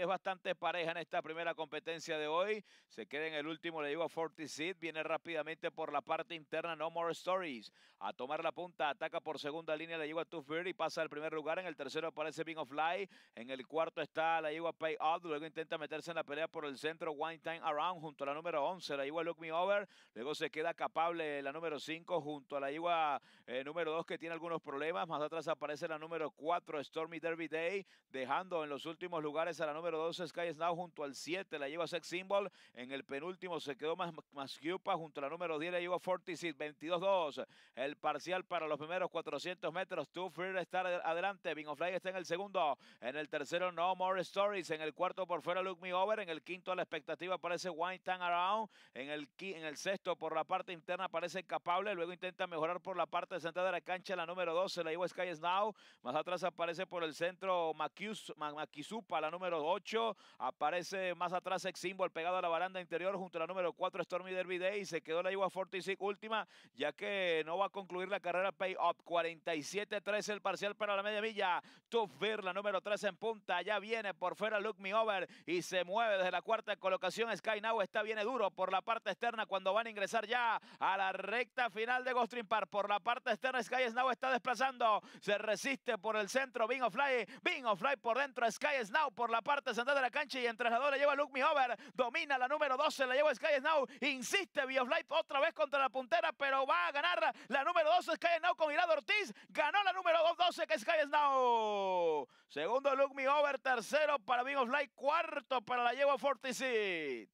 es bastante pareja en esta primera competencia de hoy. Se queda en el último, la digo Forty viene rápidamente por la parte interna, No More Stories. A tomar la punta, ataca por segunda línea, la Igua a y pasa al primer lugar. En el tercero aparece Bing of Light, en el cuarto está la Igua Pay Out, luego intenta meterse en la pelea por el centro, One Time Around, junto a la número 11, la Igua Look Me Over. Luego se queda capable la número 5, junto a la Igua eh, número 2, que tiene algunos problemas. Más atrás aparece la número 4, Stormy Derby Day, dejando en los últimos lugares a la número número 12, Sky Snow junto al 7, la lleva Sex Symbol. En el penúltimo se quedó más junto a la número 10, la lleva 46, 22-2. El parcial para los primeros 400 metros, Two free está adelante, Bingo Fly está en el segundo. En el tercero, No More Stories. En el cuarto, por fuera, Look Me Over. En el quinto, a la expectativa aparece Wine Tan Around. En el, en el sexto, por la parte interna, aparece capable Luego intenta mejorar por la parte central de la cancha, la número 12, la lleva Sky Snow Más atrás aparece por el centro Makizupa, la número 2. Aparece más atrás Ex Symbol pegado a la baranda interior junto a la número 4 Stormy Derby Day. se quedó la Iowa 46 última, ya que no va a concluir la carrera pay up 47-13 el parcial para la media milla. ver la número 3 en punta. Ya viene por fuera Look Me Over y se mueve desde la cuarta colocación. Sky Now está viene duro por la parte externa cuando van a ingresar ya a la recta final de ghost Park. Por la parte externa, Sky Now está desplazando. Se resiste por el centro. Bing of Fly. Bing of Fly por dentro. Sky Now por la parte parte central de la cancha y en la lleva Luke Mihover. Domina la número 12, la lleva Sky Snow, Insiste Bioflight otra vez contra la puntera, pero va a ganar la número 12 Sky Snow con Irado Ortiz. Ganó la número 12 que es Sky Snow, Segundo Luke Mihover, tercero para Bioflight, cuarto para la lleva Fortisit.